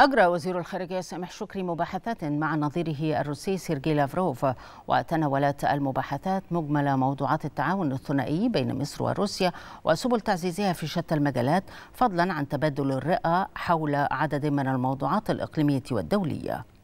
أجرى وزير الخارجية سامح شكري مباحثات مع نظيره الروسي سيرجي لافروف وتناولت المباحثات مجمل موضوعات التعاون الثنائي بين مصر وروسيا وسبل تعزيزها في شتى المجالات فضلا عن تبادل الرئة حول عدد من الموضوعات الإقليمية والدولية